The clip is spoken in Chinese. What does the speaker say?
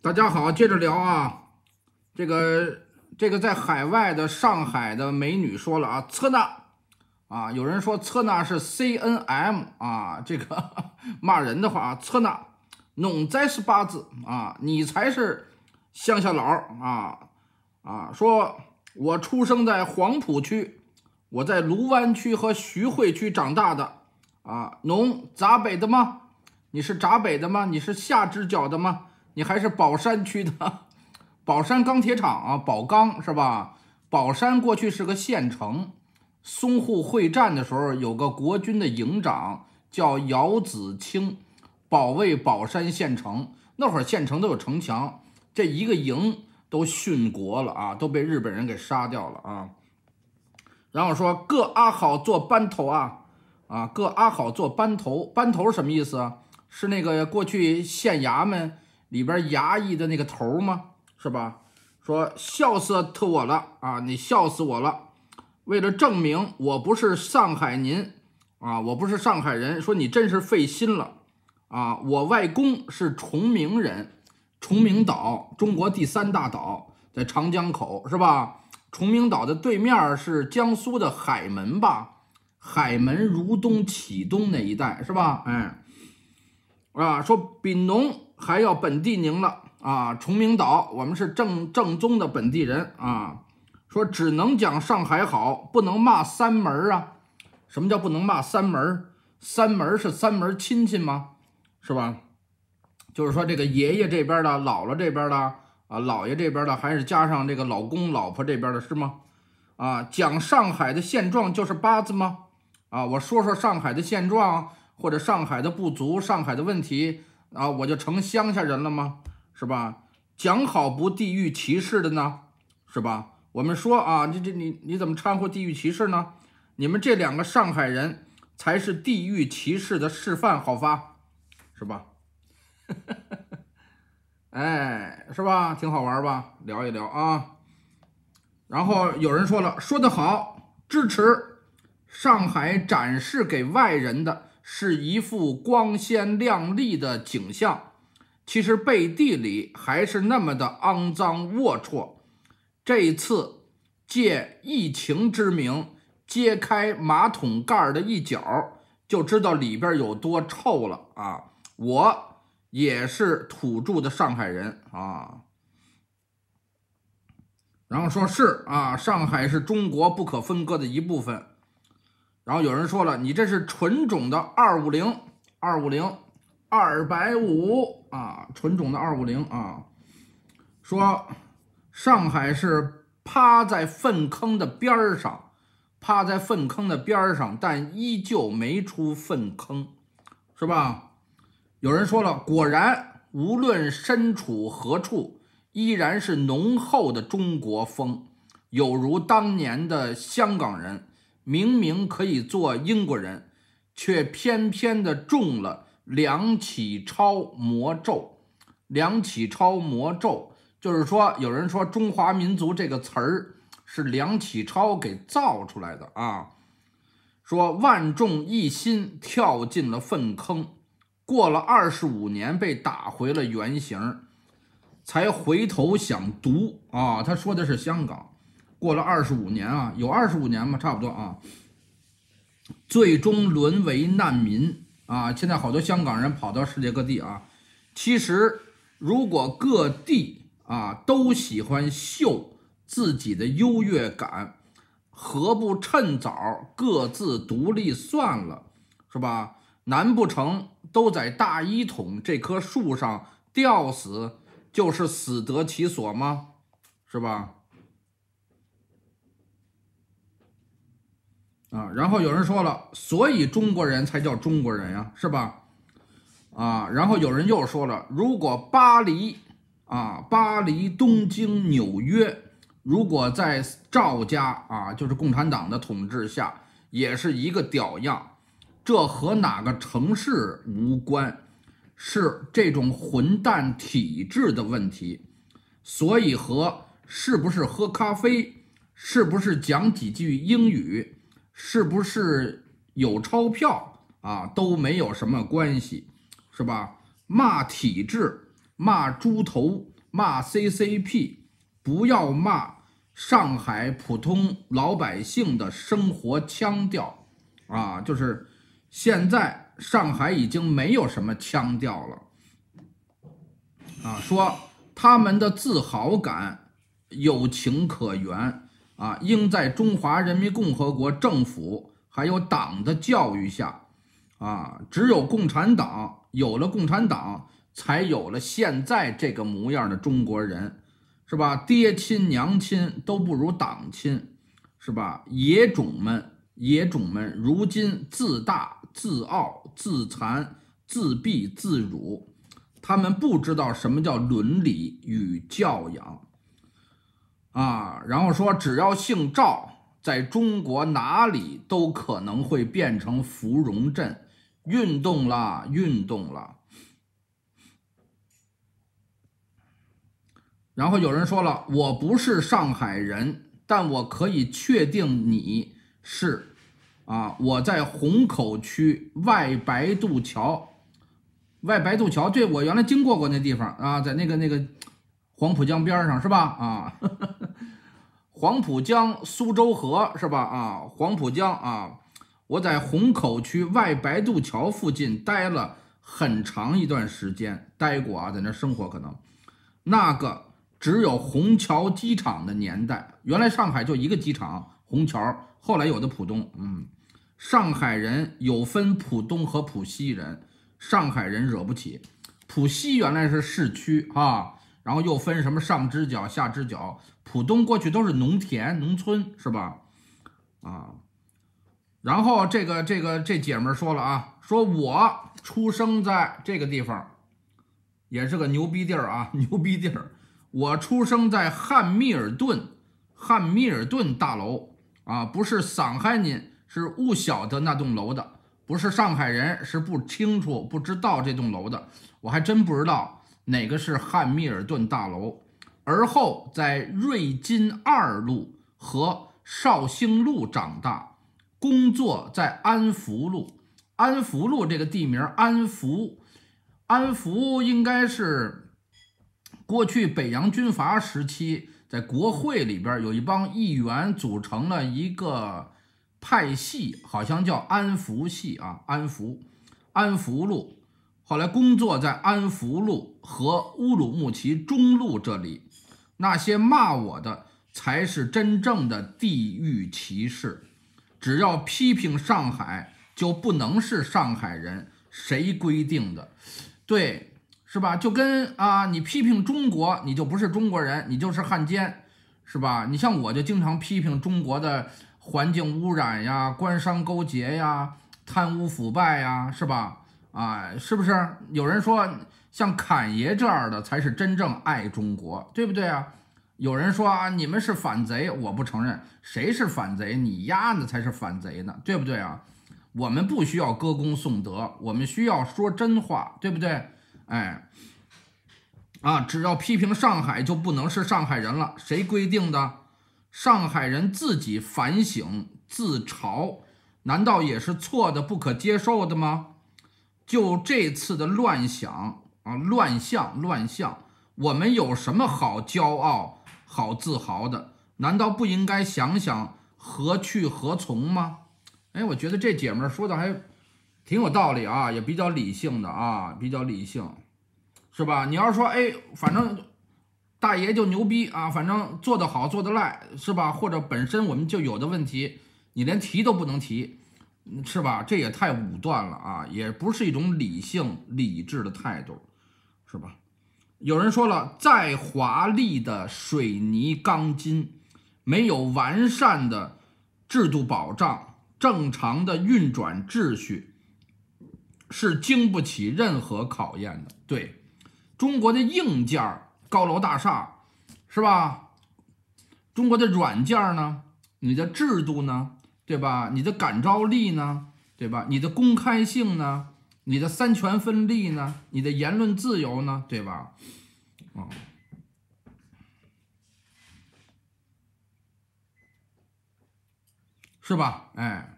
大家好，接着聊啊，这个这个在海外的上海的美女说了啊，测那啊，有人说测那是 C N M 啊，这个 骂人的话，啊，测那侬灾是八字啊，你才是乡下佬啊啊，说我出生在黄浦区，我在卢湾区和徐汇区长大的啊，侬闸北的吗？你是闸北的吗？你是下肢脚的吗？你还是宝山区的宝山钢铁厂啊，宝钢是吧？宝山过去是个县城，淞沪会战的时候，有个国军的营长叫姚子清，保卫宝山县城。那会儿县城都有城墙，这一个营都殉国了啊，都被日本人给杀掉了啊。然后说各阿好做班头啊，啊各阿好做班头，班头什么意思？是那个过去县衙门。里边衙役的那个头儿吗？是吧？说笑死特我了啊！你笑死我了！为了证明我不是上海人啊，我不是上海人，说你真是费心了啊！我外公是崇明人，崇明岛，中国第三大岛，在长江口是吧？崇明岛的对面是江苏的海门吧？海门如东启东那一带是吧？哎。啊，说比农还要本地宁了啊！崇明岛，我们是正正宗的本地人啊。说只能讲上海好，不能骂三门啊。什么叫不能骂三门？三门是三门亲戚吗？是吧？就是说这个爷爷这边的、姥姥这边的、啊姥爷这边的，还是加上这个老公老婆这边的是吗？啊，讲上海的现状就是八字吗？啊，我说说上海的现状。或者上海的不足、上海的问题啊，我就成乡下人了吗？是吧？讲好不地域歧视的呢？是吧？我们说啊，你这你你怎么掺和地域歧视呢？你们这两个上海人才是地域歧视的示范，好发，是吧？哎，是吧？挺好玩吧？聊一聊啊。然后有人说了，说的好，支持上海展示给外人的。是一副光鲜亮丽的景象，其实背地里还是那么的肮脏龌龊。这一次借疫情之名揭开马桶盖的一角，就知道里边有多臭了啊！我也是土著的上海人啊，然后说是啊，上海是中国不可分割的一部分。然后有人说了：“你这是纯种的二五零，二五零，二百五啊，纯种的二五零啊。”说：“上海是趴在粪坑的边上，趴在粪坑的边上，但依旧没出粪坑，是吧？”有人说了：“果然，无论身处何处，依然是浓厚的中国风，有如当年的香港人。”明明可以做英国人，却偏偏的中了梁启超魔咒。梁启超魔咒就是说，有人说“中华民族”这个词儿是梁启超给造出来的啊。说万众一心跳进了粪坑，过了二十五年被打回了原形，才回头想读啊。他说的是香港。过了二十五年啊，有二十五年吗？差不多啊。最终沦为难民啊！现在好多香港人跑到世界各地啊。其实，如果各地啊都喜欢秀自己的优越感，何不趁早各自独立算了，是吧？难不成都在大一统这棵树上吊死，就是死得其所吗？是吧？啊，然后有人说了，所以中国人才叫中国人呀，是吧？啊，然后有人又说了，如果巴黎啊、巴黎、东京、纽约，如果在赵家啊，就是共产党的统治下，也是一个屌样，这和哪个城市无关，是这种混蛋体制的问题，所以和是不是喝咖啡，是不是讲几句英语。是不是有钞票啊都没有什么关系，是吧？骂体制，骂猪头，骂 CCP，不要骂上海普通老百姓的生活腔调啊！就是现在上海已经没有什么腔调了啊！说他们的自豪感有情可原。啊，应在中华人民共和国政府还有党的教育下，啊，只有共产党有了共产党，才有了现在这个模样的中国人，是吧？爹亲娘亲都不如党亲，是吧？野种们，野种们，如今自大、自傲、自残、自闭、自辱，他们不知道什么叫伦理与教养。啊，然后说只要姓赵，在中国哪里都可能会变成芙蓉镇，运动啦，运动啦。然后有人说了：“我不是上海人，但我可以确定你是，啊，我在虹口区外白渡桥，外白渡桥，对，我原来经过过那地方啊，在那个那个黄浦江边上是吧？啊。”黄浦江、苏州河是吧？啊，黄浦江啊，我在虹口区外白渡桥附近待了很长一段时间，待过啊，在那生活可能。那个只有虹桥机场的年代，原来上海就一个机场，虹桥。后来有的浦东，嗯，上海人有分浦东和浦西人，上海人惹不起。浦西原来是市区啊。然后又分什么上支角、下支角？浦东过去都是农田、农村，是吧？啊，然后这个、这个、这姐们儿说了啊，说我出生在这个地方，也是个牛逼地儿啊，牛逼地儿。我出生在汉密尔顿，汉密尔顿大楼啊，不是上海呢，是不晓得那栋楼的，不是上海人，是不清楚、不知道这栋楼的，我还真不知道。哪个是汉密尔顿大楼？而后在瑞金二路和绍兴路长大，工作在安福路。安福路这个地名，安福，安福应该是过去北洋军阀时期在国会里边有一帮议员组成了一个派系，好像叫安福系啊。安福，安福路。后来工作在安福路和乌鲁木齐中路这里，那些骂我的才是真正的地域歧视。只要批评上海，就不能是上海人，谁规定的？对，是吧？就跟啊，你批评中国，你就不是中国人，你就是汉奸，是吧？你像我就经常批评中国的环境污染呀、官商勾结呀、贪污腐败呀，是吧？啊，是不是有人说像侃爷这样的才是真正爱中国，对不对啊？有人说啊，你们是反贼，我不承认，谁是反贼？你丫的才是反贼呢，对不对啊？我们不需要歌功颂德，我们需要说真话，对不对？哎，啊，只要批评上海，就不能是上海人了？谁规定的？上海人自己反省自嘲，难道也是错的、不可接受的吗？就这次的乱想啊，乱象乱象，我们有什么好骄傲、好自豪的？难道不应该想想何去何从吗？哎，我觉得这姐们说的还挺有道理啊，也比较理性的啊，比较理性，是吧？你要说哎，反正大爷就牛逼啊，反正做得好做得赖，是吧？或者本身我们就有的问题，你连提都不能提。是吧？这也太武断了啊！也不是一种理性、理智的态度，是吧？有人说了，再华丽的水泥钢筋，没有完善的制度保障、正常的运转秩序，是经不起任何考验的。对，中国的硬件高楼大厦，是吧？中国的软件呢？你的制度呢？对吧？你的感召力呢？对吧？你的公开性呢？你的三权分立呢？你的言论自由呢？对吧？哦，是吧？哎。